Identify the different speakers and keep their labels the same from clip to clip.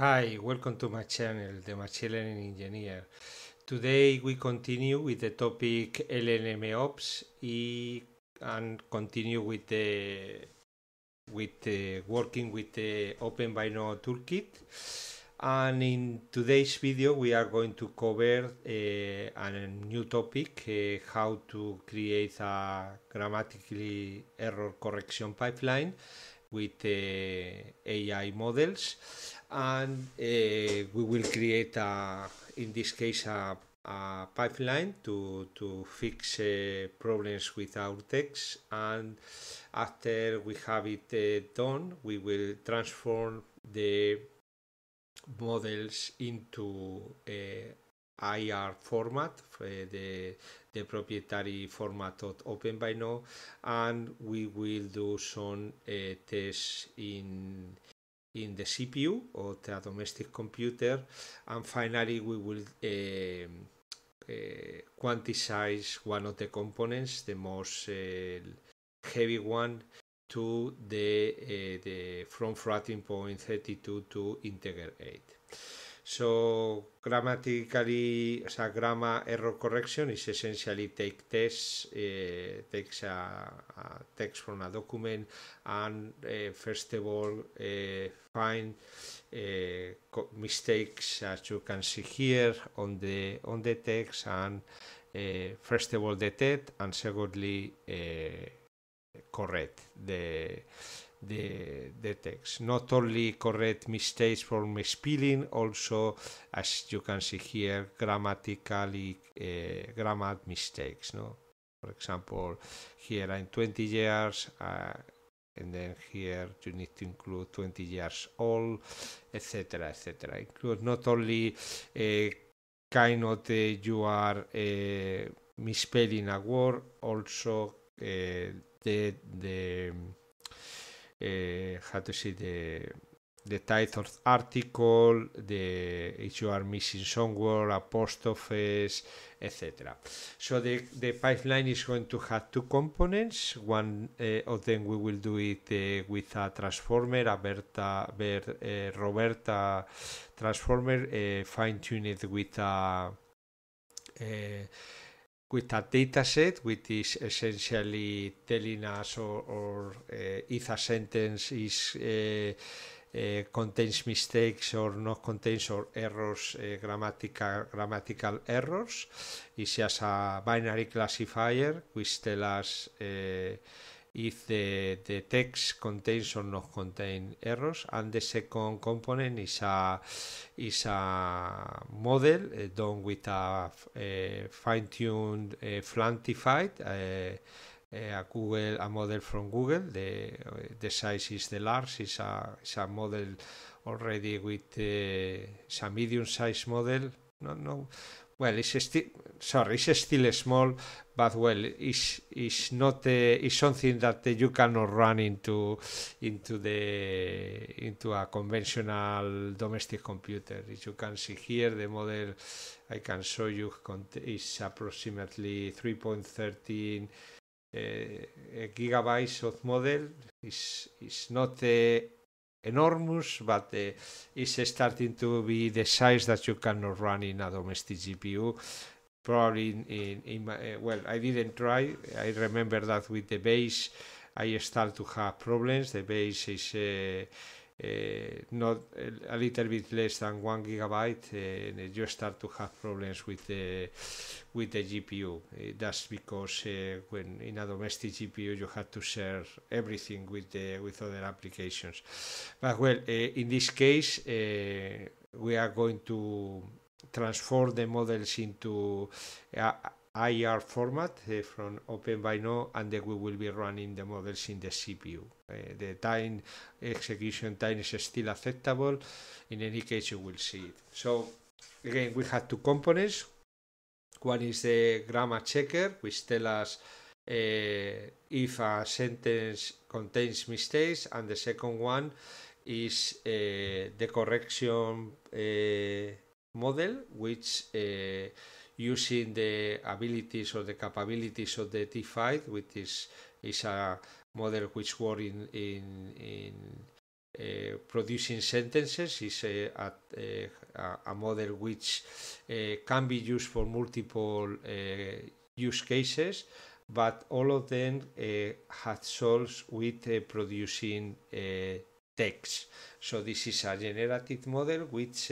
Speaker 1: Hi, welcome to my channel, the Machine Learning Engineer. Today we continue with the topic LLM Ops and continue with the with the, working with the Open Binode Toolkit. And in today's video, we are going to cover uh, a new topic: uh, how to create a grammatically error correction pipeline with uh, eh, AI models and uh, we will create a, in this case a, a pipeline to to fix uh, problems with our text and after we have it uh, done we will transform the models into IR format, for the, the proprietary format of Open by now, and we will do some uh, tests in in the CPU or the domestic computer. And finally, we will um, uh, quantize one of the components, the most uh, heavy one, to the, uh, the from floating point 32 to integer 8. So grammatically, o sea, grammar error correction is essentially take text, uh, eh, takes a, a, text from a document, and uh, first of all uh, find mistakes as you can see here on the on the text, and first of all detect, and secondly correct the the the text not only correct mistakes from spelling also as you can see here grammatically uh, grammar mistakes no for example here i'm 20 years uh, and then here you need to include 20 years old etc etc include not only uh, kind of the, you are uh, misspelling a word also uh, the the uh, how to say the the of article, the if you are missing somewhere, apostrophes, etc. So the, the pipeline is going to have two components. One uh, of them we will do it uh, with a transformer, a Berta, Ber, uh, Roberta transformer, fine tuned with a with a data set which is essentially telling us or, or uh, if a sentence is uh, uh, contains mistakes or not contains or errors grammatical grammatical errors it's just a binary classifier which tells us if the, text contains or not contain errors and the second component is a is a model eh, done with a, eh, fine-tuned eh, flantified a Google a model from Google the the size is the large is a is a model already with a medium size model no no well, it's still sorry, it's still small, but well, it's it's not uh, it's something that uh, you cannot run into into the into a conventional domestic computer. As you can see here, the model I can show you is approximately 3.13 uh, gigabytes of model. It's it's not a uh, enormous, but uh, it's starting to be the size that you cannot run in a domestic GPU. Probably in, in, in my, uh, well, I didn't try. I remember that with the base, I start to have problems. The base is eh, uh, not eh, a, little bit less than one gigabyte, uh, you start to have problems with the with the GPU. Uh, that's because when in a domestic GPU you have to share everything with the with other applications. But well, in this case, we are going to transform the models into uh, IR format uh, from OpenVINO and then we will be running the models in the CPU. Uh, eh, the time execution time is still acceptable. In any case, you will see it. So again, we have two components. One is the grammar checker, which tells us uh, if a sentence contains mistakes, and the second one is the correction model, which using the abilities or the capabilities of the T5, which is, is a model which works in, in, in uh, producing sentences is a, a, a model which uh, can be used for multiple uh, use cases, but all of them uh, have solves with uh, producing uh, text. So this is a generative model which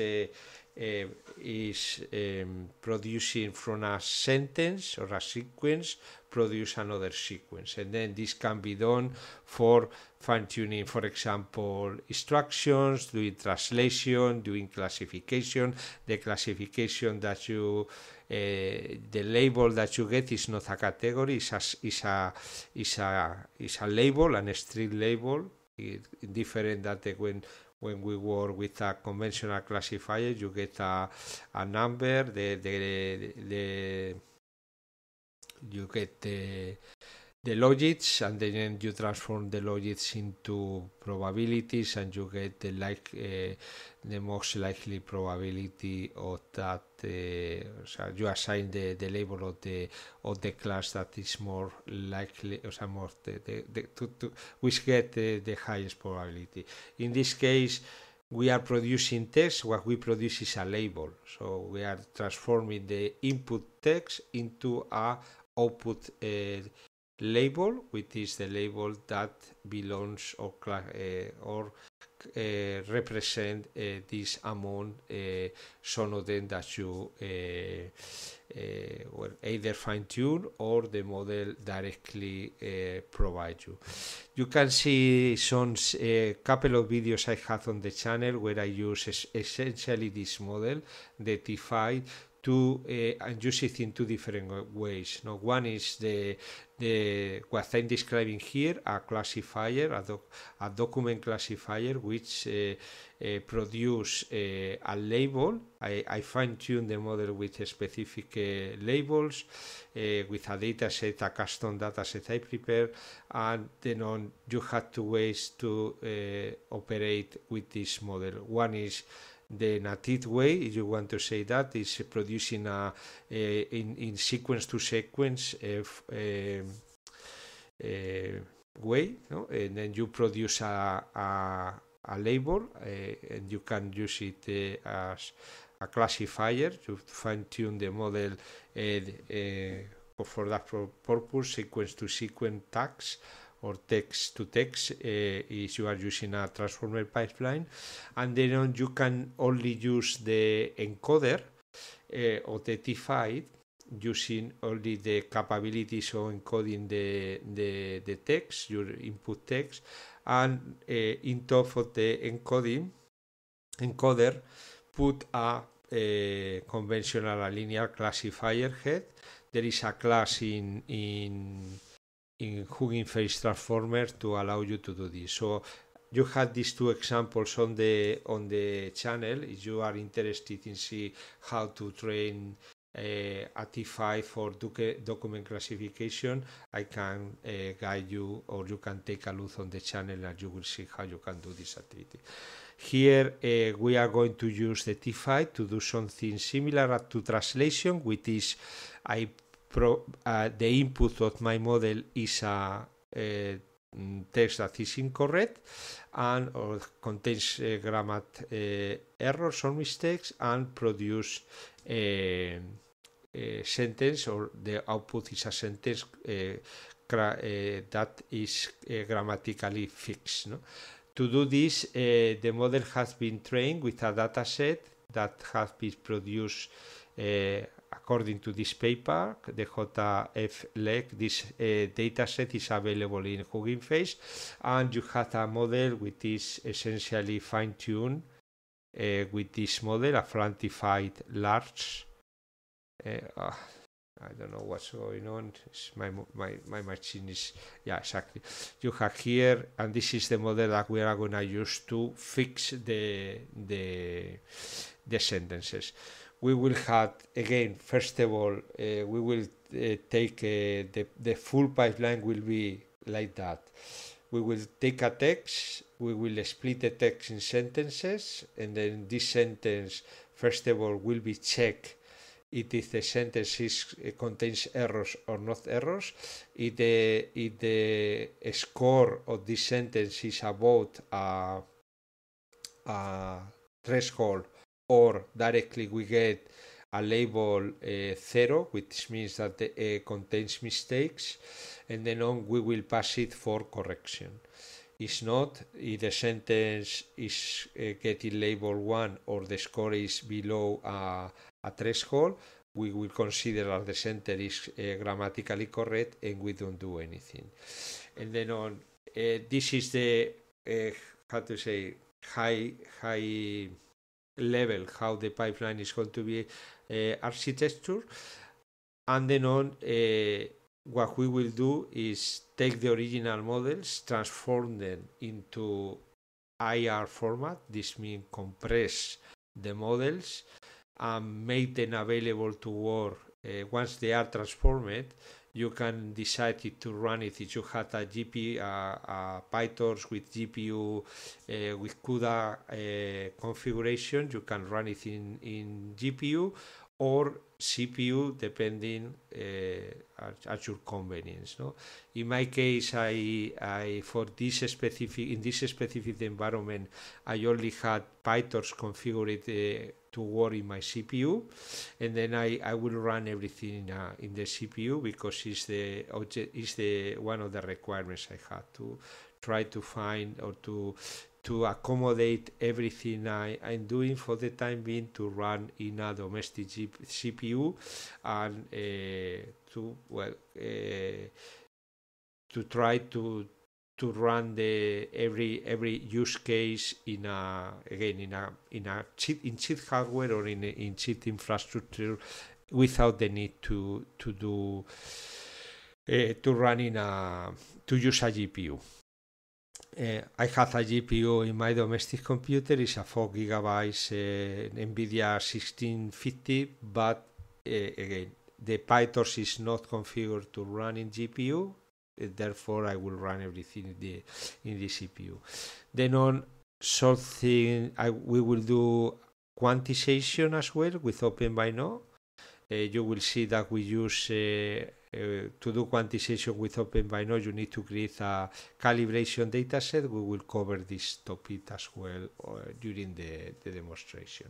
Speaker 1: Eh, is um, producing from a sentence or a sequence produce another sequence and then this can be done for fine-tuning for example instructions doing translation doing classification the classification that you uh, the label that you get is not a category it's a is a is a, is a label an string label it, different that when when we work with a conventional classifier, you get a, a number, the, the, the, you get the, the logits and then you transform the logits into probabilities and you get the like uh, the most likely probability of that uh, so you assign the, the label of the of the class that is more likely or some more the, the, the to, to, which get the, the highest probability in this case we are producing text what we produce is a label so we are transforming the input text into a output uh, label, which is the label that belongs or, eh, or eh, represent eh, this amount, some of them that you well, either fine-tune or the model directly provide you. You can see some couple of videos I have on the channel where I use essentially this model, the T5, to eh, and use it in two different ways. Now, one is the the what I'm describing here, a classifier, a, doc, a document classifier, which eh, eh, produce a label. I, I fine tune the model with specific labels, with a data set, a custom data set I prepare, and then on you have two ways to operate with this model. One is the native way, if you want to say that, is producing a, a in, in sequence to sequence way, no? and then you produce a, a, a label, uh, and you can use it uh, as a classifier to fine tune the model uh, uh for that purpose, sequence to sequence tags or text to text uh, if you are using a transformer pipeline and then you can only use the encoder uh, eh, authentified using only the capabilities of encoding the, the, the text, your input text, and uh, in top of the encoding encoder, put a, a conventional a linear classifier head. There is a class in in in hugging face transformer to allow you to do this. So you had these two examples on the on the channel. If you are interested in see how to train uh, a T5 for doc document classification, I can uh, guide you or you can take a look on the channel and you will see how you can do this activity. Here uh, we are going to use the T5 to do something similar to translation, which is I pro, uh, the input of my model is a, uh, text that is incorrect and or contains uh, grammar uh, errors or mistakes and produce a, uh, a, sentence or the output is a sentence that is grammatically fixed. No? To do this, the model has been trained with a data set that has been produced uh, according to this paper, the JFLEC, this uh, dataset is available in Hugging Face, and you have a model which is essentially fine-tuned uh, with this model, a flantified large. Uh, ah, I don't know what's going on. It's my, my, my machine is, yeah, exactly. You have here, and this is the model that we are going to use to fix the, the, the sentences we will have again first of all uh, we will uh, take uh, the, the full pipeline will be like that we will take a text we will split the text in sentences and then this sentence first of all will be checked it is the sentence is, uh, contains errors or not errors if the, if the score of this sentence is about a, a threshold or directly we get a label uh, zero, which means that it uh, eh, contains mistakes, and then on we will pass it for correction. If not, if the sentence is uh, getting label one or the score is below a threshold, we will consider that the sentence is grammatically correct and we don't do anything. And then on, this is the, how to say, high, high level how the pipeline is going to be uh, architecture and then on uh, what we will do is take the original models transform them into IR format this means compress the models and make them available to work uh, once they are transformed you can decide it to run it if you had a GPU, uh, PyTorch with GPU uh, eh, with CUDA eh, configuration. You can run it in, in GPU or CPU depending eh, at, at, your convenience. No? In my case, I, I for this specific in this specific environment, I only had PyTorch configured to work in my CPU, and then I, I will run everything in, a, uh, in the CPU because it's the object is the one of the requirements I had to try to find or to to accommodate everything I, am doing for the time being to run in a domestic G CPU and uh, to well uh, to try to to run the every every use case in a again in a in a cheat in cheat hardware or in in cheat infrastructure without the need to to do uh, to run in a to use a GPU. Uh, eh, I have a GPU in my domestic computer. It's a four gigabytes uh, NVIDIA 1650, but again the PyTorch is not configured to run in GPU Eh, therefore I will run everything in the in the CPU. Then on something I, we will do quantization as well with OpenBino. Uh, eh, you will see that we use uh, uh, to do quantization with OpenBino. You need to create a calibration dataset. We will cover this topic as well during the, the demonstration.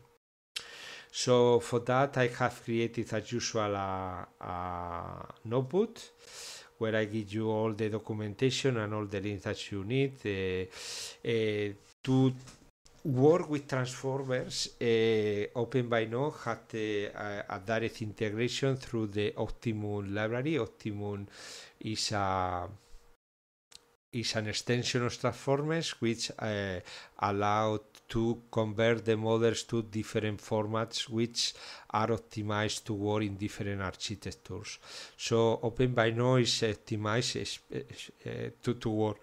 Speaker 1: So for that, I have created as usual a, a notebook where I give you all the documentation and all the links that you need eh, eh, to work with transformers uh, open by now had uh, a direct integration through the optimum library optimum is a is an extension of transformers which uh, to convert the models to different formats which are optimized to work in different architectures. So OpenBINO is optimized eh, to, to work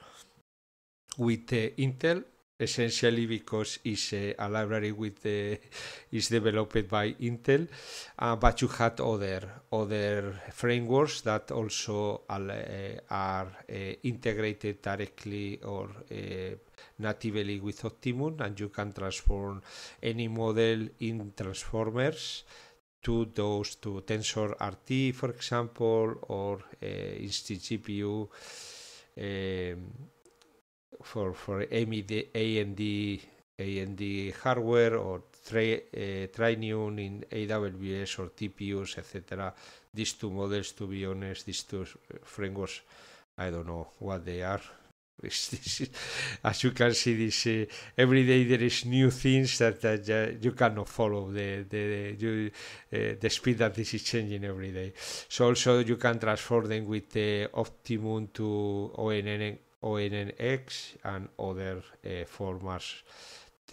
Speaker 1: with eh, Intel essentially because it's a, eh, a library with the, is developed by Intel, uh, but you had other other frameworks that also are, uh, are uh, integrated directly or natively with Optimum and you can transform any model in transformers to those to TensorRT for example or uh, GPU um, for for AMD AMD AMD hardware or try uh, eh, in AWS or TPUs, etc. These two models, to be honest, these two frameworks, I don't know what they are. as you can see this uh, every day there is new things that, that uh, you cannot follow the the you, uh, the speed that this is changing every day so also you can transform them with the optimum to onnx and other uh, formats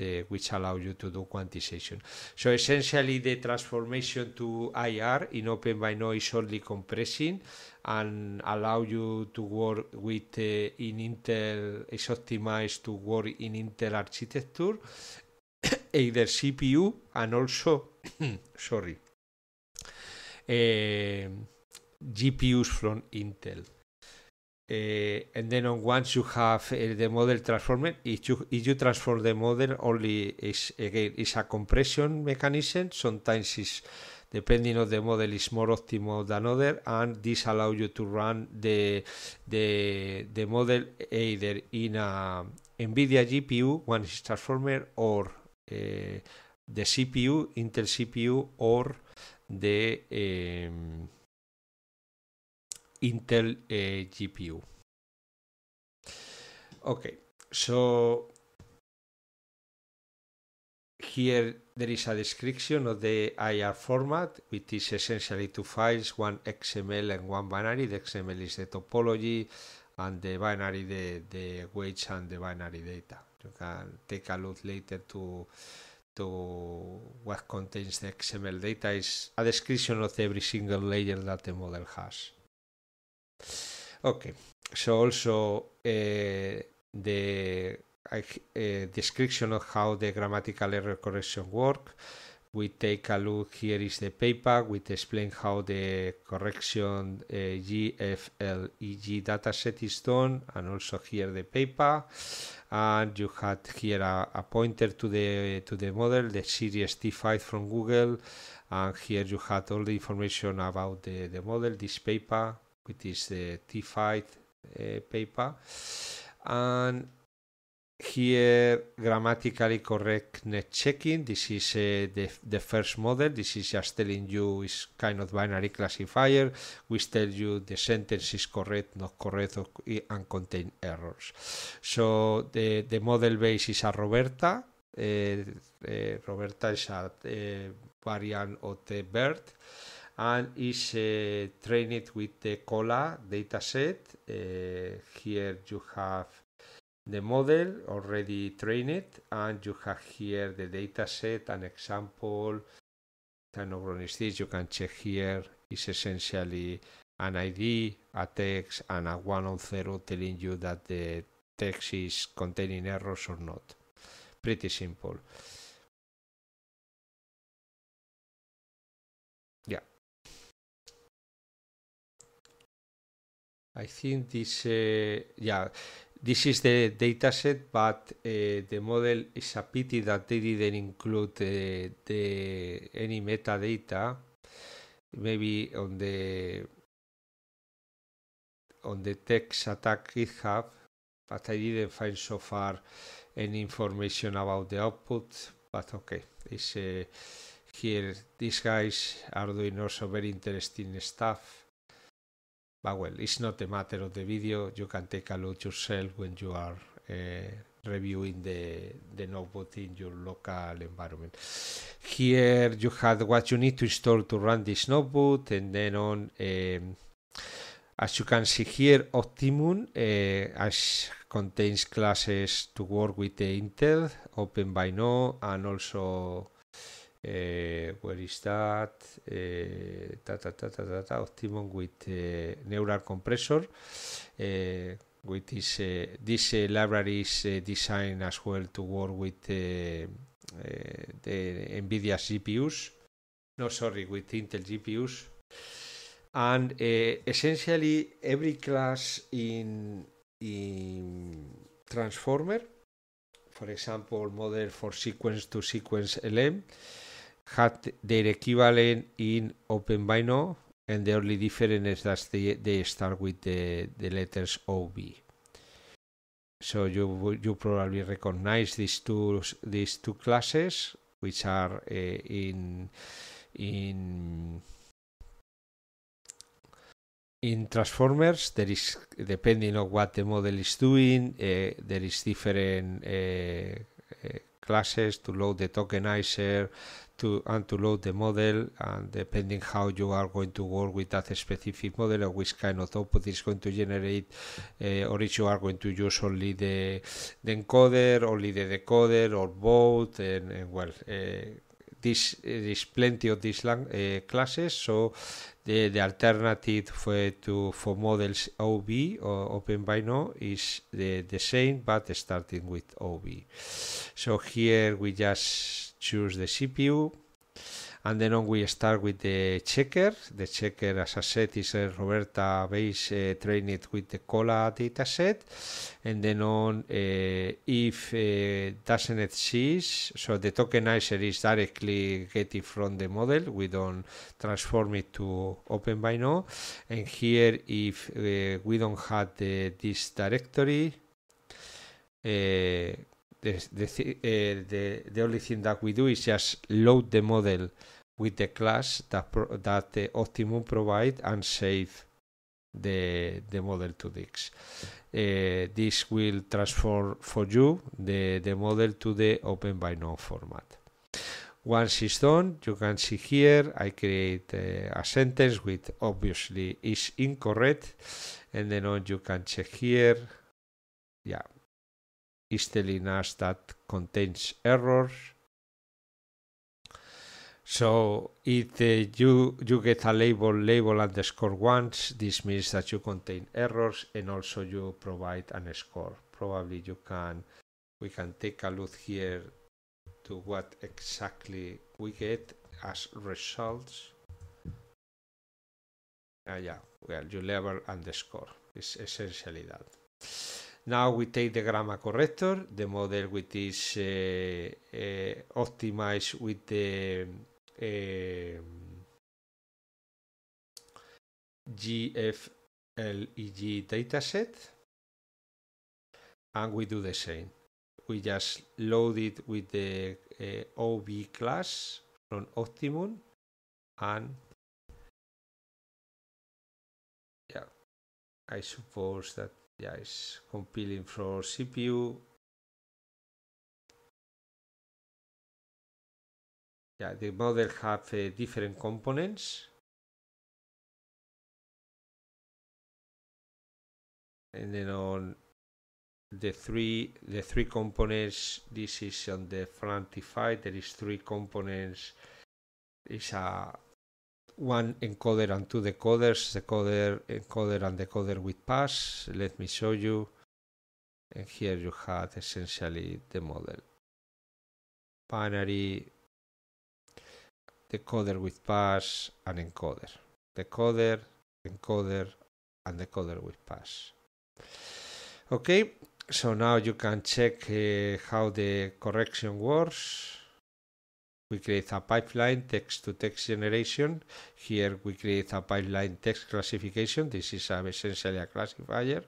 Speaker 1: uh, which allow you to do quantization. So essentially the transformation to IR in Open is only compressing and allow you to work with uh, in Intel is optimized to work in Intel architecture either CPU and also sorry uh, um, GPUs from Intel. Uh, and then on once you have uh, the model transformed, if you, if you transform the model only is again is a compression mechanism. Sometimes is depending on the model is more optimal than other, and this allow you to run the the the model either in a NVIDIA GPU one transformer or uh, the CPU Intel CPU or the um,
Speaker 2: Intel uh, eh, GPU. Okay, so here there
Speaker 1: is a description of the IR format, which is essentially two files, one XML and one binary. The XML is the topology and the binary the, the weights and the binary data. You can take a look later to to what contains the XML data is a description of every single layer that the model has. Okay, so also eh, the eh, description of how the grammatical error correction work. We take a look, here is the paper, we explain how the correction uh, eh, GFLEG dataset is done, and also here the paper. And you had here a, a pointer to the, to the model, the series T5 from Google, and here you had all the information about the, the model, this paper, which is the T5 uh, paper. And here grammatically net checking this is uh, the, the first model this is just telling you is kind of binary classifier which tells you the sentence is correct not correct or, eh, and contain errors so the the model base is a roberta uh, uh, roberta is a variant of the bird and is uh, trained with the Cola dataset. Uh, here you have the model already trained and you have here the dataset, an example, kind of this you can check here is essentially an ID, a text, and a zero telling you that the text
Speaker 2: is containing errors or not. Pretty simple. I think this, uh, yeah, this is the
Speaker 1: dataset, but uh, the model is a pity that they didn't include uh, the any metadata. Maybe on the on the text attack GitHub, but I didn't find so far any information about the output. But okay, it's uh, here. These guys are doing also very interesting stuff. But well, it's not a matter of the video. You can take a look yourself when you are uh, reviewing the, the notebook in your local environment. Here you have what you need to install to run this notebook and then on um, as you can see here Optimum uh, as contains classes to work with the Intel, OpenByNo and also eh, where is that, eh, ta, ta, ta, ta, ta, ta, optimum with eh, neural compressor, eh, with this, eh, this eh, library is eh, designed as well to work with eh, eh, the NVIDIA GPUs, no sorry, with Intel GPUs, and eh, essentially every class in in transformer, for example, model for sequence to sequence LM, had their equivalent in OpenBINO and the only difference is that they, they start with the, the letters OB. So you you probably recognize these two these two classes which are uh, in in in transformers there is depending on what the model is doing uh, there is different uh, classes, to load the tokenizer, to, and to load the model and depending how you are going to work with that specific model or which kind of output is going to generate uh, or if you are going to use only the, the encoder only the decoder or both and, and well uh, this there is plenty of these uh, classes so the, the alternative for, to, for models OB or open by now is the, the same but starting with OB. So here we just choose the CPU and then on we start with the checker. The checker, as I said, is a uh, Roberta base uh, trained with the Cola dataset, and then on uh, if uh, doesn't exist, so the tokenizer is directly getting from the model. We don't transform it to open by now, and here if we don't have the, this directory. Uh, the, the eh, only thing that we do is just load the model with the class that pro, that the Optimum provide and save the the model to Dix. Uh, this will transform for you the, the model to the open by no format. Once it's done, you can see here I create uh, a sentence which obviously is incorrect, and then on you can check here. Yeah, us that contains errors. So if uh, you, you get a label, label underscore once, this means that you contain errors and also you provide an score. Probably you can, we can take a look here to what exactly we get as results. Uh, yeah, well, you level underscore is essentially that. Now we take the grammar corrector, the model which is uh, uh, optimized with
Speaker 2: the GFLEG um, dataset and we
Speaker 1: do the same. We just load it with the uh, OB class
Speaker 2: from Optimum and yeah, I suppose that yeah, it's compiling for CPU. Yeah, the model have uh, different components. And then on the three
Speaker 1: the three components, this is on the five. there is three components. It's a one encoder and two decoders, decoder, encoder and decoder with pass. Let me show you. And here you had essentially the model. Binary, decoder with pass and encoder. Decoder, encoder and decoder with pass. Okay, so now you can check uh, how the correction works we create a pipeline text to text generation here we create a pipeline text classification this is a, essentially a classifier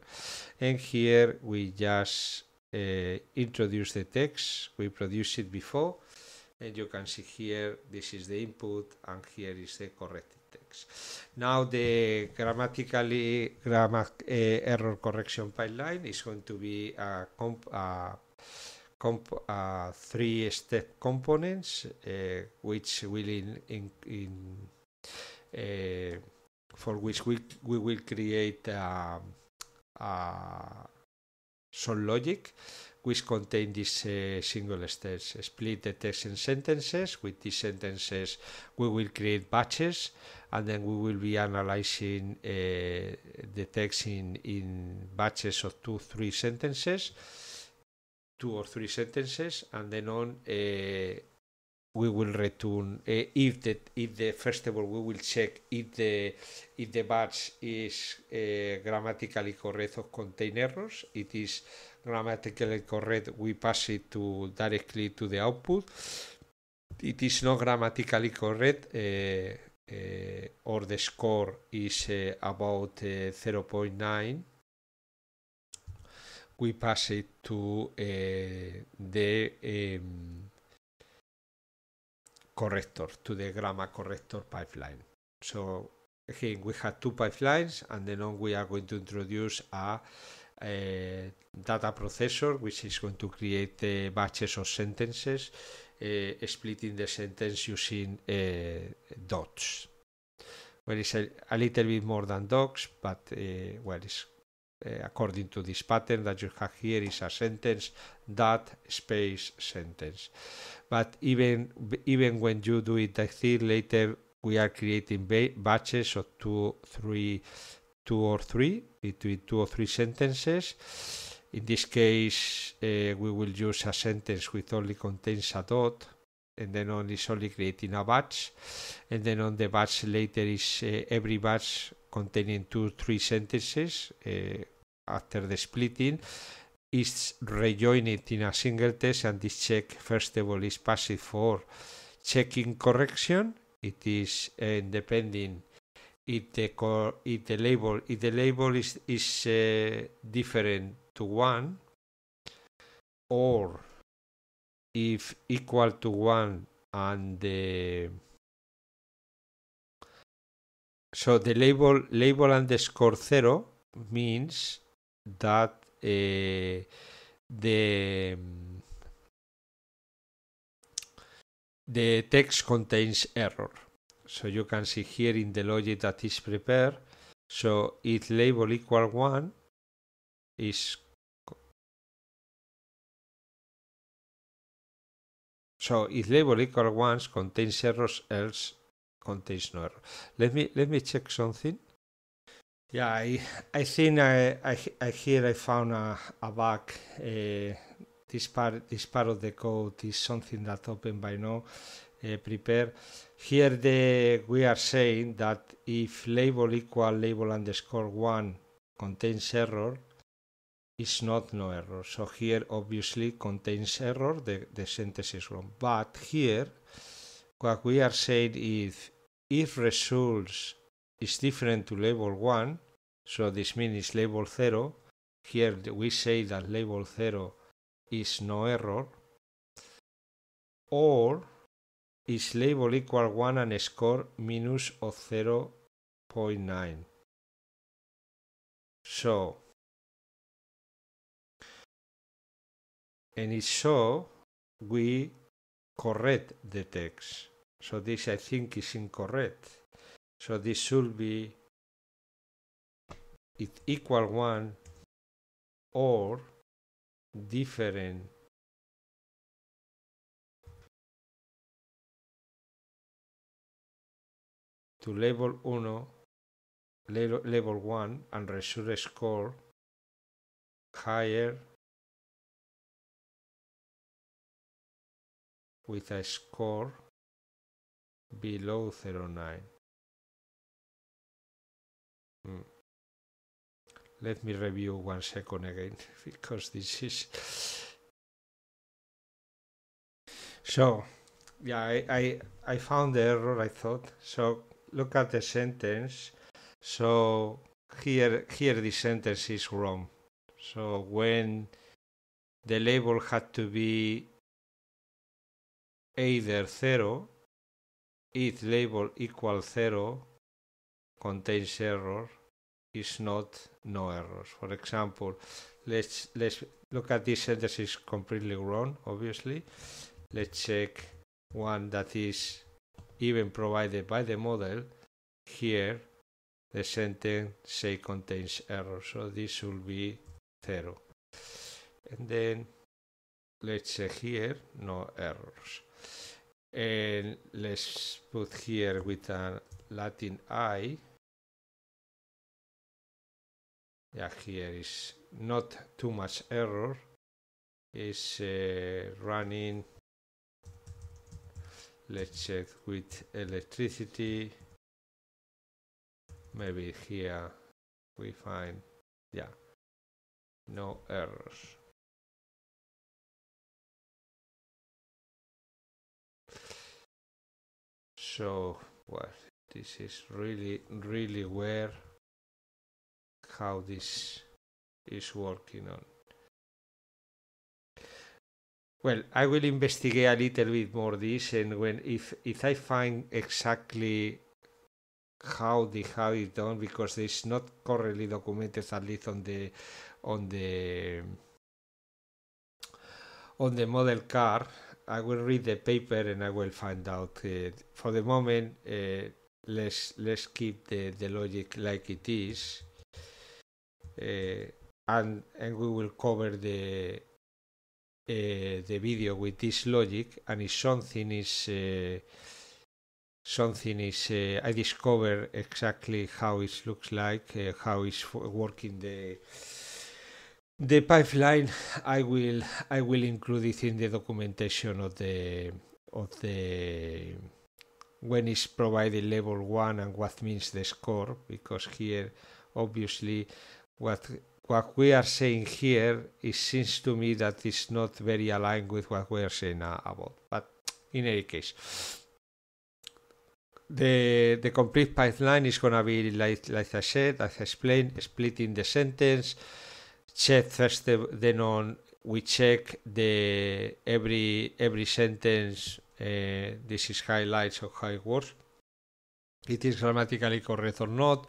Speaker 1: and here we just uh, introduce the text we produced it before and you can see here this is the input and here is the corrected text now the grammatically grammar uh, error correction pipeline is going to be a, a uh, three step components uh, which will in, in, in uh, for which we, we will create um, some logic which contain these uh, single steps. Split the text in sentences. With these sentences, we will create batches, and then we will be analyzing uh, the text in, in batches of two, three sentences two or three sentences, and then on eh, we will return eh, if the if the first of all we will check if the if the batch is eh, grammatically correct or contain errors. It is grammatically correct. We pass it to directly to the output. It is not grammatically correct. Uh, or the score is uh, about uh, 0.9 we pass it to eh, the um, corrector, to the grammar corrector pipeline. So again, we have two pipelines, and then on we are going to introduce a, a eh, data processor, which is going to create uh, batches of sentences, uh, splitting the sentence using uh, dots. Well, it's a, a, little bit more than dots, but well, it's Eh, according to this pattern that you have here is a sentence that space sentence but even even when you do it I think later we are creating batches of two three two or three between two or three sentences in this case uh, we will use a sentence which only contains a dot and then only solely creating a batch and then on the batch later is uh, every batch containing two three sentences eh, after the splitting is rejoined in a single test and this check first of all is passed for checking correction it is eh, depending if the if the label if the label is is uh, different to one or if equal to one and the so the label label underscore zero means that uh, the the text contains error. So you can see here in the logic that is prepared.
Speaker 2: So if label equal one is so if label equal ones contains
Speaker 1: errors else contains error. Let me let me check something. Yeah, I, I think I, I, I here I found a, a bug. Uh, this part this part of the code is something that open by now. Uh, prepare here the we are saying that if label equal label underscore one contains error is not no error so here obviously contains error the, the sentence is wrong but here what we are saying is if results is different to level 1, so this means level 0, here we say that level 0 is no error, or is
Speaker 2: label equal 1 and score minus of 0.9. So, and if so, we correct the text.
Speaker 1: So this I think is incorrect. So this should be
Speaker 2: it equal one or different to level 1 level, level 1 and result score higher with a score below 09 mm. let me review one second again because this is
Speaker 1: so yeah I, I i found the error i thought so look at the sentence so here here the sentence is wrong so when the label had to be either zero if label equals 0 contains error is not no errors. For example, let's let's look at this sentence is completely wrong, obviously. Let's check one that is even provided by the model. Here the sentence say contains error, so this should be zero. And then let's check here no errors and let's put here with a Latin I. Yeah, here is not too much error. Is uh, running. Let's check
Speaker 2: with electricity. Maybe here we find, yeah, no errors. so well this is really really where
Speaker 1: how this is working on well i will investigate a little bit more this and when if if i find exactly how they how it done because it's not currently documented at least on the on the on the model car I will read the paper and I will find out. Uh, for the moment, uh, let's let's keep the, the logic like it is, uh, and and we will cover the uh, the video with this logic. And if something is uh, something is uh, I discover exactly how it looks like, how it's working the the pipeline, I will I will include it in the documentation of the of the it's provided level one and what means the score because here obviously what what we are saying here it seems to me that is not very aligned with what we are saying about but in any case the the complete pipeline is going to be like like i said as i explained splitting the sentence check first then on we check the every every sentence uh, this is highlights or high words it is grammatically correct or not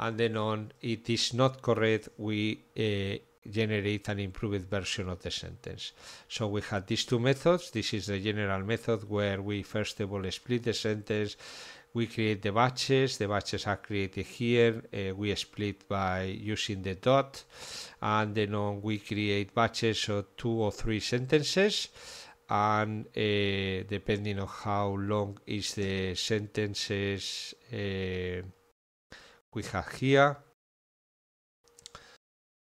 Speaker 1: and then on it is not correct we uh, generate an improved version of the sentence so we had these two methods this is the general method where we first of all split the sentence we create the batches, the batches are created here, uh, we split by using the dot, and then on we create batches of two or three sentences, and uh, depending on how long is the sentences uh, we have here,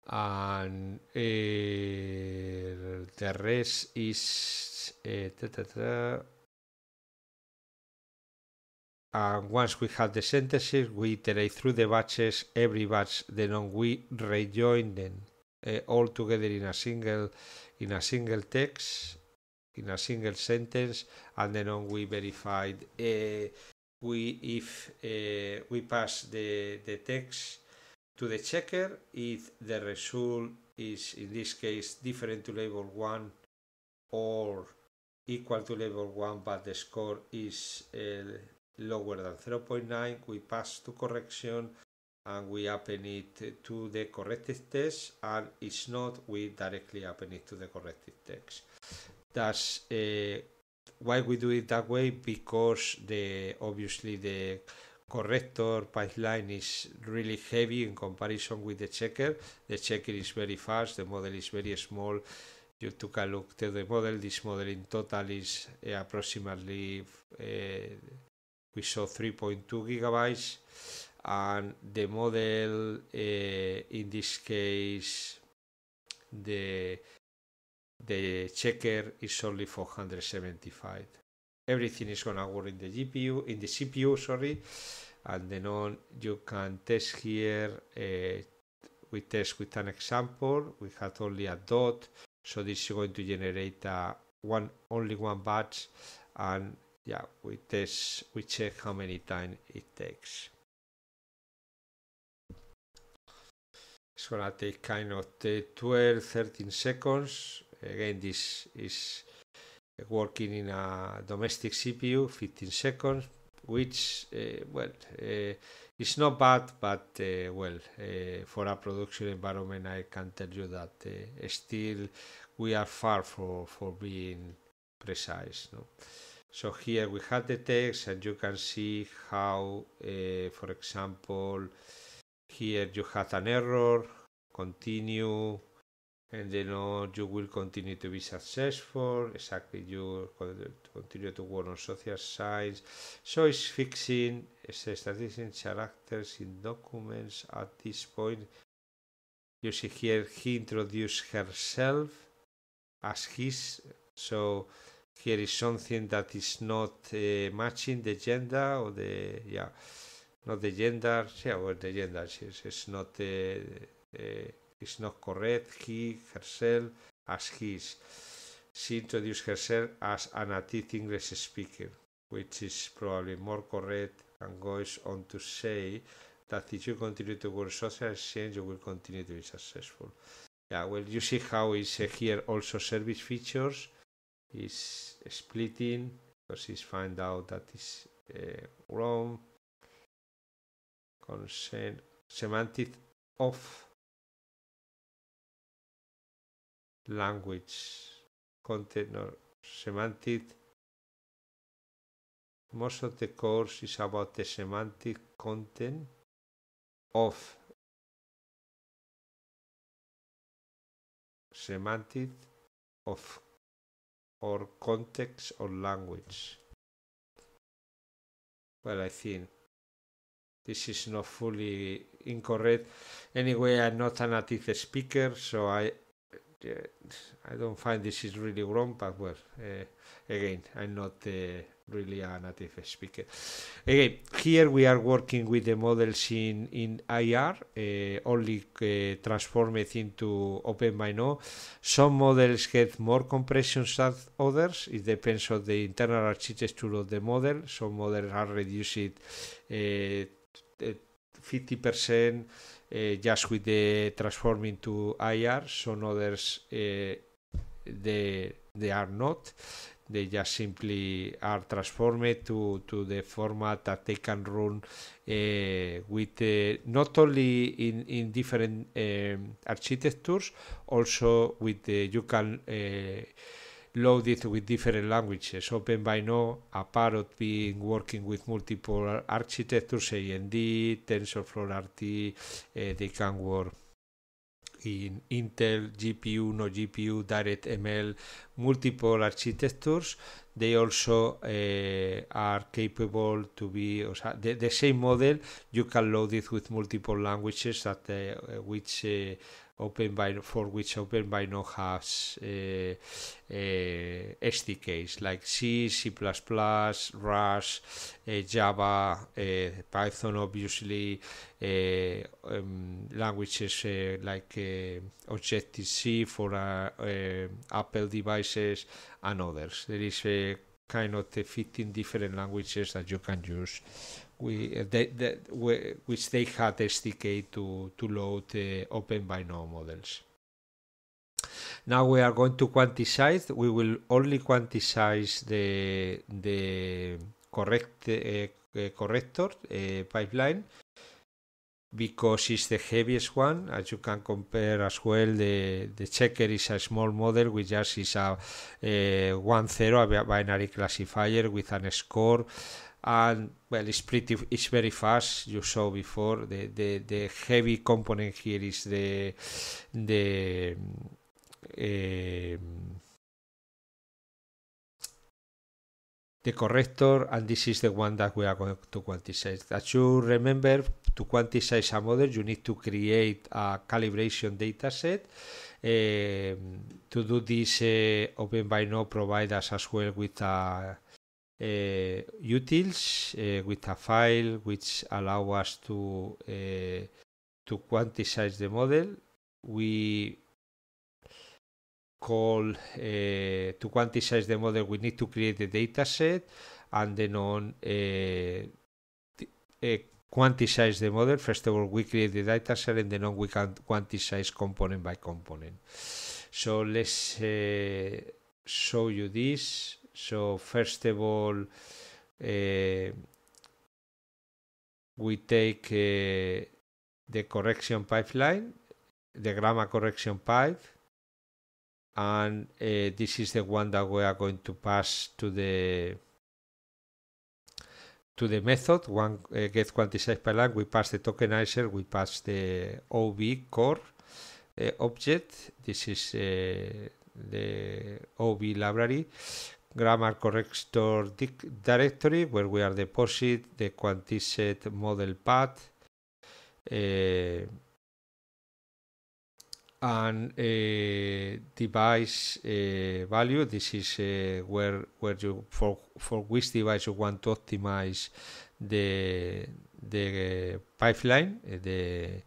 Speaker 1: and uh, the rest is uh, and once we have the sentences, we iterate through the batches, every batch, then we rejoin them uh, all together in a single in a single text, in a single sentence, and then on we verified uh, we if uh, we pass the the text to the checker, if the result is in this case different to level one or equal to level 1 but the score is uh, lower than 0.9, we pass to correction and we append it to the corrected text and it's not, we directly append it to the corrected text. That's uh, why we do it that way because the obviously the corrector pipeline is really heavy in comparison with the checker. The checker is very fast, the model is very small. You took a look to the model, this model in total is uh, approximately uh, we saw 3.2 gigabytes and the model eh, in this case the the checker is only 475 everything is gonna work in the gpu in the cpu sorry and then on you can test here uh, we test with an example we had only a dot so this is going to generate a uh, one only one batch and yeah we test we check how many time it takes it's gonna take kind of 12 13 seconds again this is working in a domestic cpu 15 seconds which uh, well uh, it's not bad but uh, well for a production environment i can tell you that still we are far for for being precise no? So here we have the text and you can see how, uh, for example, here you have an error, continue, and then oh, you will continue to be successful, exactly you continue to work on social science. So it's fixing statistics characters in documents at this point. You see here, he introduced herself as his, so here is something that is not uh, matching the gender or the yeah not the gender yeah or the gender it's, it's not uh, it's not correct he herself as his she introduced herself as an native english speaker which is probably more correct and goes on to say that if you continue to work social exchange you will continue to be successful yeah well you see how is uh, here also service features is splitting because he's find out that is
Speaker 2: uh, wrong consent semantic of language content or semantic most of the course is about the semantic content of semantic of or context or language.
Speaker 1: Well, I think this is not fully incorrect. Anyway, I'm not a native speaker, so I eh, I don't find this is really wrong, but well, uh, again, I'm not the eh, really a native speaker. Again, here we are working with the models in, in IR, uh, only uh, transformed into OpenMino. Some models get more compression than others. It depends on the internal architecture of the model. Some models are reduced uh, 50% uh, just with the transforming to IR. Some others, uh, they, they are not they just simply are transformed to, to the format that they can run uh, with uh, not only in, in different um, architectures, also with the, you can load it with different languages. Open by now, apart being working with multiple architectures, AMD, TensorFlow RT, uh, they can work in Intel, GPU, no GPU, direct ML, multiple architectures. They also uh, are capable to be or sea, the, the, same model. You can load it with multiple languages that uh, eh, which eh, OpenBino for which OpenBino has uh, eh, uh, eh, SDKs like C, C++, Rust, uh, eh, Java, Python, obviously, um, languages like Objective C for uh, Apple devices and others. There is a kind of 15 different languages that you can use uh, we, which they had SDK to, to load the open binomial models. Now we are going to quantize. We will only quantize the the correct uh, uh, corrector uh, pipeline because it's the heaviest one. As you can compare as well, the the checker is a small model which just is a, uh, one zero a binary classifier with an score and well it's pretty it's very fast you saw before the the, the heavy component here is the the um, the corrector and this is the one that we are going to quantize that you remember to quantize a model you need to create a calibration dataset. Um, to do this uh, no provides us as well with a uh, utils uh, with a file which allow us to uh, to quantize the model. We call to quantize the model. We need to create the data set and then on quantize the model. First of all, we create the data set and then on we can quantize component by component. So let's uh, show you this. So first of all, uh, we take uh, the correction pipeline, the grammar correction pipe, and uh, this is the one that we are going to pass to the to the method one uh, get quantized pipeline we pass the tokenizer we pass the ob core uh, object this is uh, the ob library grammar corrector directory where we are deposit the quantiset model path uh, and a eh, device eh, value. This is where where you for for which device you want to optimize the the pipeline the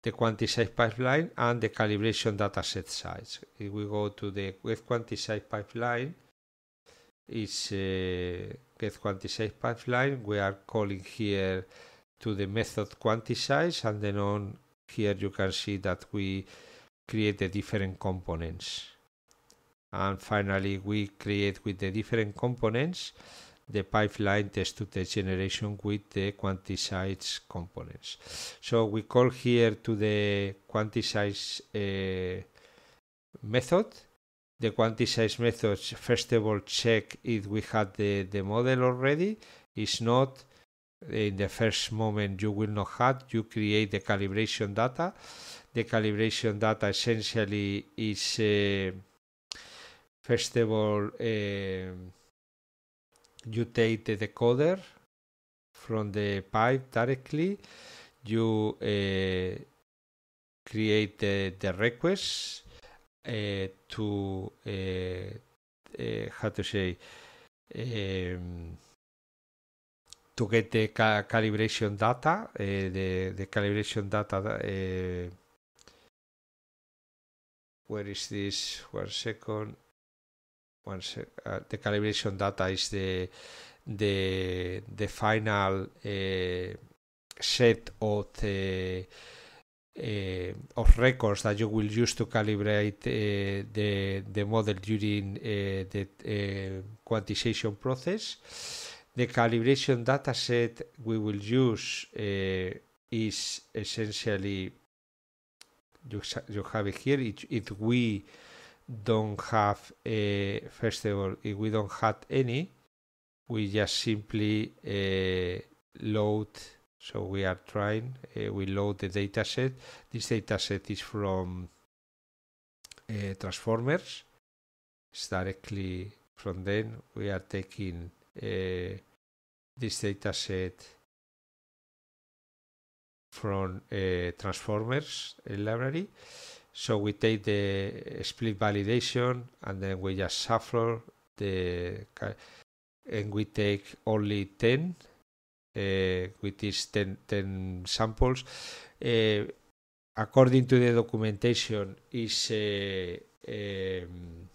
Speaker 1: the quantity pipeline and the calibration dataset size. If we go to the with quantized pipeline, is uh, get quantize pipeline. We are calling here to the method quantize and then on here you can see that we create the different components. And finally we create with the different components the pipeline test to test generation with the quantize components. So we call here to the quantize uh, method the quantized methods, first of all, check if we had the, the model already. If not, in the first moment you will not have, you create the calibration data. The calibration data essentially is, uh, first of all, uh, you take the decoder from the pipe directly, you uh, create the, the request Eh, to eh, eh, how to say um, to get the ca calibration data, the the calibration data. where is this? One second. One sec. Uh, the calibration data is the the the final uh, set of the Eh, of records that you will use to calibrate eh, the, the model during eh, the quantization process. The calibration dataset we will use is essentially you, you have it here. If, if we don't have a first of all, if we don't have any, we just simply uh, load so we are trying, uh, we load the dataset. This dataset is from uh, transformers. It's directly from then. We are taking uh, this dataset from uh, transformers uh, library. So we take the split validation and then we just shuffle the and we take only 10 uh, eh, with these 10, 10 samples. Uh, according to the documentation, is um,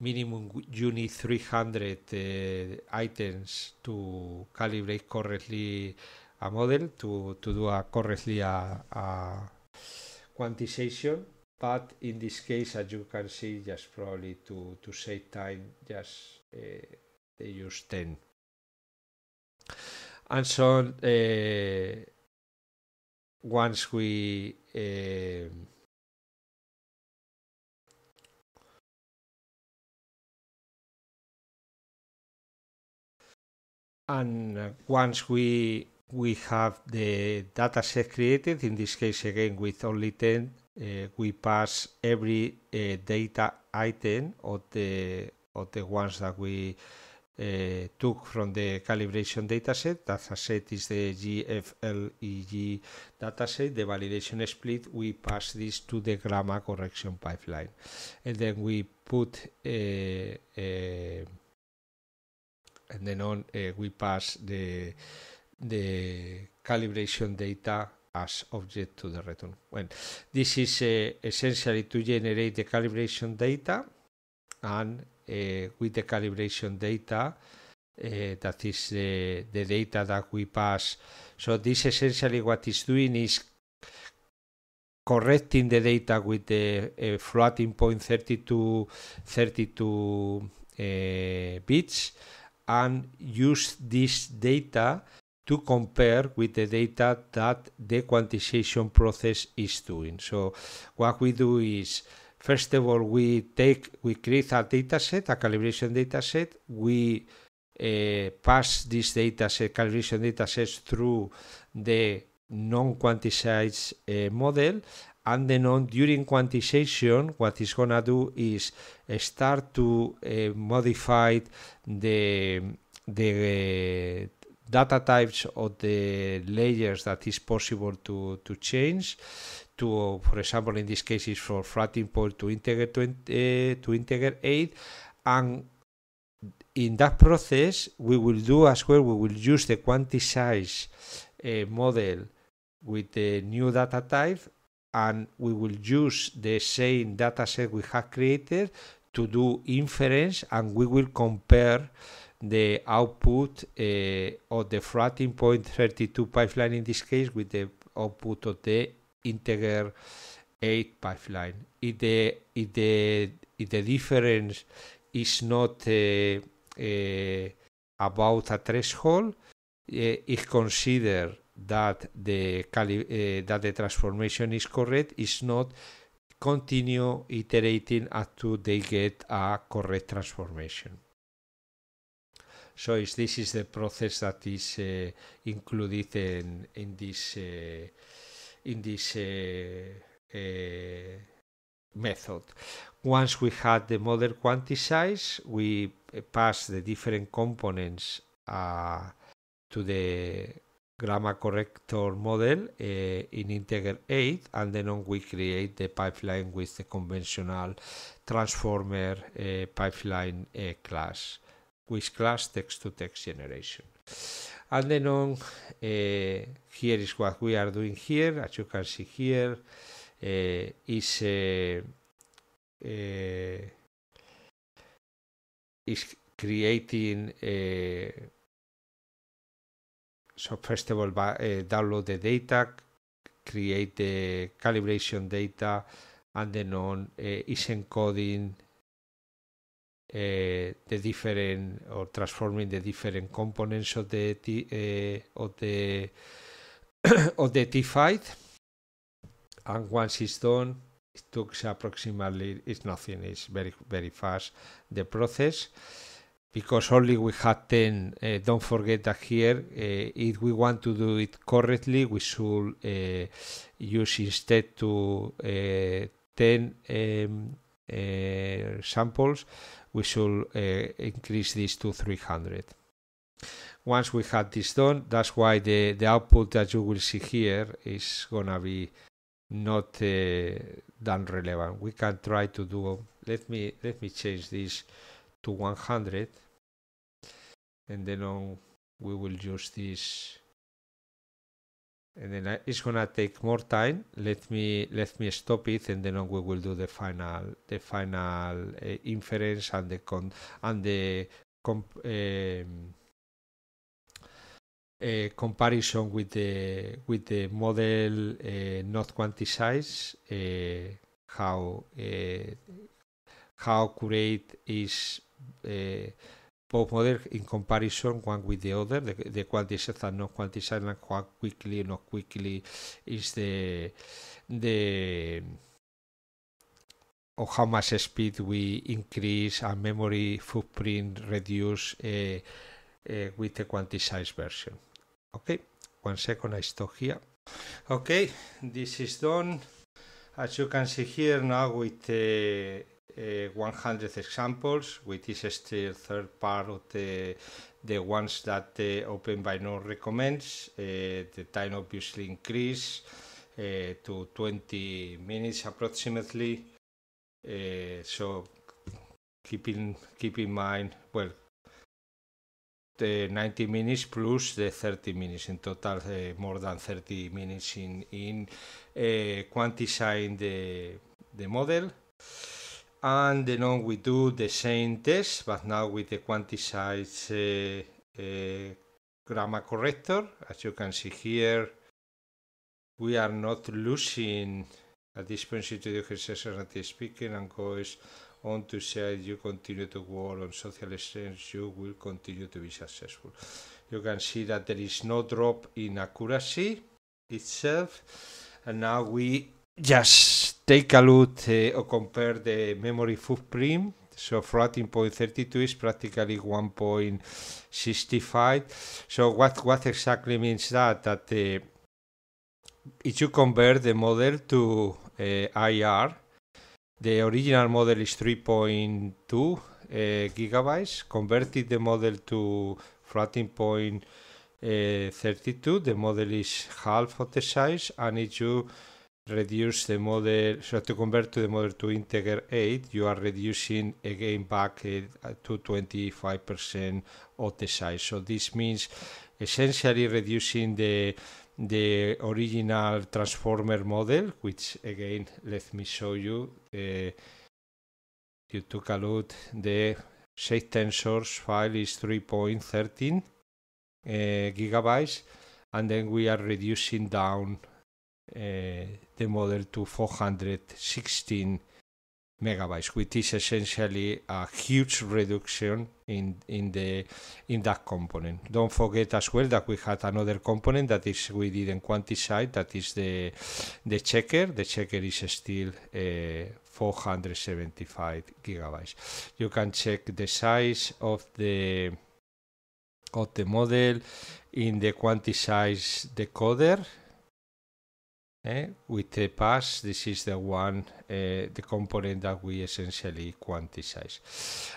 Speaker 1: minimum you need 300 items to calibrate correctly a model to, to do a correctly a, a quantization but in this case as you can see just probably to to save time just uh, they use 10
Speaker 2: And so uh, once we uh, and eh, once we we have the data set created in this case again
Speaker 1: with only 10 uh, we pass every uh, data item of the of the ones that we Eh, took from the calibration dataset. That set is the GFLEG dataset. The validation split, we pass this to the gamma correction pipeline. And then we put a, eh, a eh, and then on uh, we pass the the calibration data as object to the return. Well, this is uh, essentially to generate the calibration data and Eh, with the calibration data. Eh, that is the, eh, the data that we pass. So this essentially what it's doing is correcting the data with the uh, floating point 32 32 uh, bits and use this data to compare with the data that the quantization process is doing so what we do is first of all, we take, we create a dataset, a calibration dataset. We uh, pass this dataset, calibration dataset, through the non-quantized uh, model. And then on during quantization, what it's gonna do is eh, start to modify the the data types of the layers that is possible to, to change to for example in this case is for floating point to integer to, uh, eh, to integer 8 and in that process we will do as well we will use the quantize uh, eh, model with the new data type and we will use the same dataset we have created to do inference and we will compare the output uh, of the floating point 32 pipeline in this case with the output of the integer 8 pipeline. If the, if the, if the difference is not uh, uh, about a threshold, if consider that the, that the transformation is correct, is not continue iterating until they get a correct transformation. So is this is the process that is eh, included in, in this eh, in this eh, method. Once we had the model quantized, we pass the different components uh, to the grammar corrector model uh, in integer 8 and then on we create the pipeline with the conventional transformer uh, pipeline class with class text-to-text -text generation. And then on, eh, here is what we are doing here. As you can see here, eh, is eh, is creating a so first of all uh, download the data create the calibration data and then on uh, is encoding uh, eh, the different or transforming the different components of the t, uh, of the of the T5 and once it's done it took approximately it's nothing it's very very fast the process because only we had 10 uh, don't forget that here if we want to do it correctly we should use instead to 10 um, samples we should uh, increase this to 300. Once we had this done, that's why the, the output that you will see here is gonna be not uh, that relevant. We can try to do, let me, let me change this to 100 and then on, we will use this and then it's gonna take more time let me let me stop it and then we will do the final the final uh, inference and the con and the comp um, comparison with the with the model uh, not quantized how how accurate is models in comparison one with the other, the, the quantities and not quantized and how quickly not quickly is the the or how much speed we increase a memory footprint reduce uh, uh, with the quantized version. Okay, one second, I stop here. Okay, this is done. As you can see here now with the uh, 100 examples, which is still third part of the the ones that the Open by now recommends. Uh, the time obviously increase uh, to 20 minutes approximately. Uh, so keep in keep in mind well the 90 minutes plus the 30 minutes in total uh, more than 30 minutes in in uh, quantifying the the model and then on we do the same test but now with the quantized uh, uh, grammar corrector as you can see here we are not losing at this point to the exercise the speaking and goes on to say you continue to work on social exchange you will continue to be successful you can see that there is no drop in accuracy itself and now we just take a look uh, or compare the memory footprint. So floating point 32 is practically 1.65. So what, what exactly means that? That uh, if you convert the model to uh, IR, the original model is 3.2 uh, gigabytes. Converted the model to floating point uh, 32, the model is half of the size, and if you reduce the model, so to convert to the model to integer 8, you are reducing again back uh, to 25% of the size. So this means essentially reducing the the original transformer model, which again, let me show you. Uh, you took a look, the shape tensors file is 3.13 uh, gigabytes, and then we are reducing down Eh, the model to 416 megabytes, which is essentially a huge reduction in in the in that component. Don't forget as well that we had another component that is we didn't quantify. That is the the checker. The checker is still uh, eh, 475 gigabytes. You can check the size of the of the model in the quantize decoder Eh, with the pass, this is the one, uh, the component that we essentially quantize.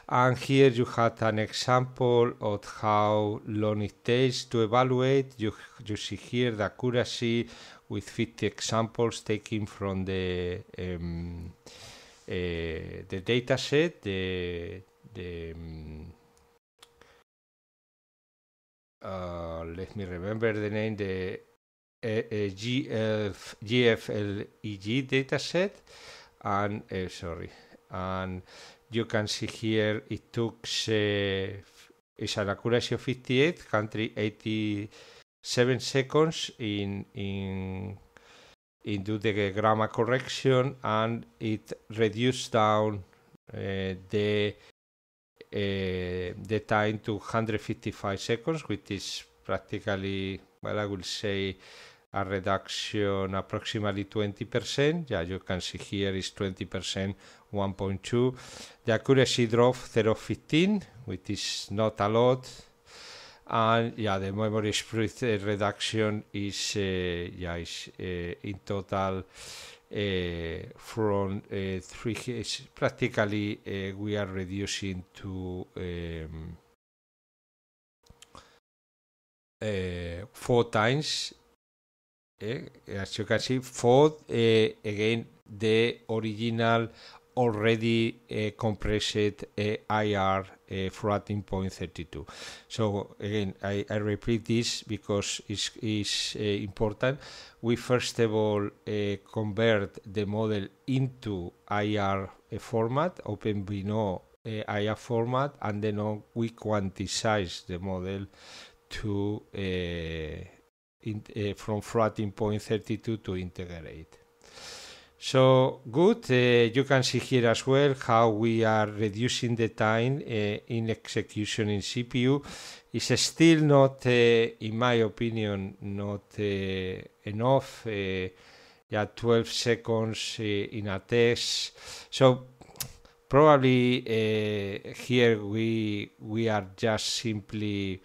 Speaker 1: And here you had an example of how long it takes to evaluate. You, you see here the accuracy with 50 examples taken from the um, uh, the data set, the, the um, uh, let me remember the name, the Eh, eh, GF, eh, GFLEG dataset and uh, sorry and you can see here it took uh, it's an accuracy of 58 country 87 seconds in in in do the grammar correction and it reduced down uh, the uh, the time to 155 seconds which is practically well i would say a reduction approximately 20%. Yeah, you can see here is 20%, 1.2. The accuracy drop 0.15, which is not a lot. And yeah, the memory spread uh, eh, reduction is, eh, yeah, eh, in total from three, practically we are reducing to em, four times Eh, see, fourth eh, again the original already eh, compressed IR uh, floating point So again, I, I repeat this because it's, it's important. We first of all convert the model into IR format, OpenVINO IR format, and then we quantize the model to in, uh, from floating point 32 to integrate. So good, uh, you can see here as well how we are reducing the time uh, in execution in CPU. It's still not, in my opinion, not enough. yeah, 12 seconds in a test. So probably here we we are just simply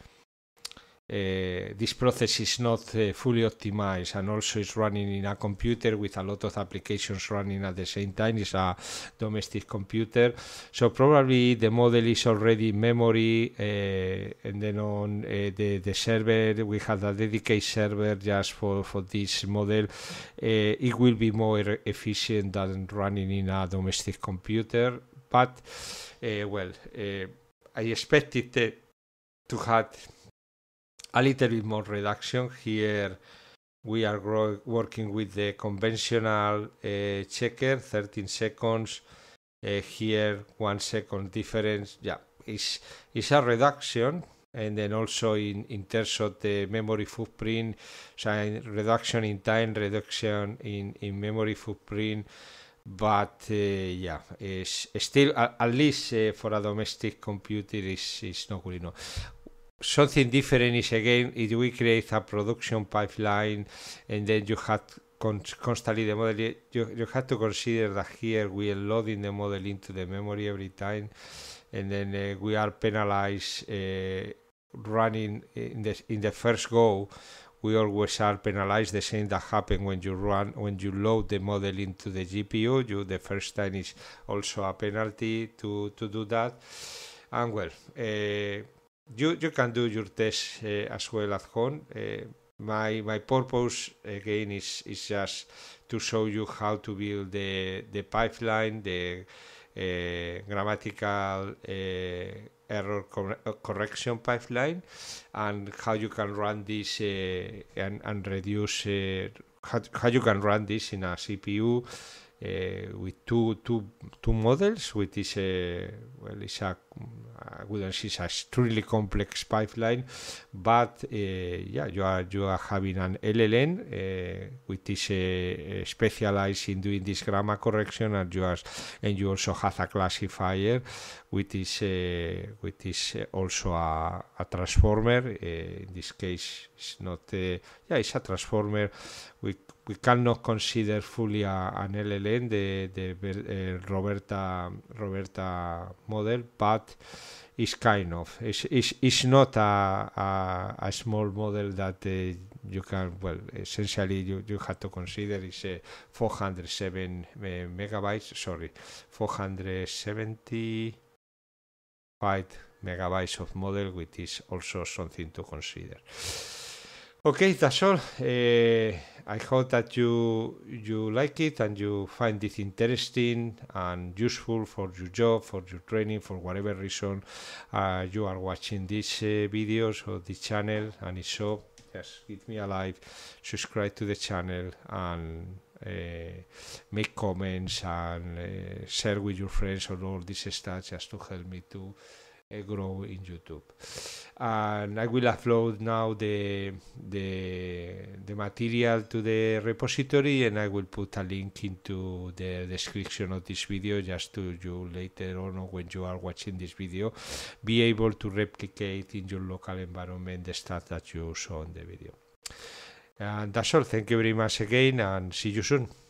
Speaker 1: Eh, this process is not uh, fully optimized and also it's running in a computer with a lot of applications running at the same time it's a domestic computer so probably the model is already in memory uh, and then on the, the server we have a dedicated server just for, for this model it will be more efficient than running in a domestic computer but well I expected to have a little bit more reduction. Here we are working with the conventional uh, checker, 13 seconds. Uh, here, one second difference. Yeah, it's, it's a reduction. And then also in, in terms of the memory footprint, so reduction in time, reduction in, in memory footprint but uh, yeah, it's still uh, at least uh, for a domestic computer is is not good enough something different is again if we create a production pipeline and then you have constantly the model you, you have to consider that here we are loading the model into the memory every time and then uh, we are penalized uh, running in the in the first go we always are penalized the same that happen when you run when you load the model into the GPU you the first time is also a penalty to to do that and well uh, you, you can do your test eh, as well at home. Eh, my my purpose again is is just to show you how to build the the pipeline, the eh, grammatical error cor correction pipeline, and how you can run this and and reduce how, how you can run this in a CPU. Uh, with two, two, two models, which is a well, it's a wouldn't say it's a extremely complex pipeline, but uh, yeah, you are you are having an LLM uh, which is uh, specialized in doing this grammar correction, and you are, and you also have a classifier which is which is also a, a transformer. in this case, it's not yeah, it's a transformer we cannot consider fully a, an LLM, the, the uh, eh, Roberta Roberta model, but it's kind of it's, it's, it's not a, a, a small model that uh, you can well essentially you, you have to consider is a 407 uh, eh, megabytes sorry 475 megabytes of model which is also something to consider okay that's all I hope that you you like it and you find it interesting and useful for your job, for your training, for whatever reason uh, you are watching these uh, videos or this channel. And if so, just give me a like, subscribe to the channel, and uh, make comments and uh, share with your friends on all this stuff just to help me to grow in YouTube. And I will upload now the, the, the material to the repository and I will put a link into the description of this video just to you later on when you are watching this video be able to replicate in your local environment the stuff that you saw in the video. And that's all. Thank you very much again and see you soon.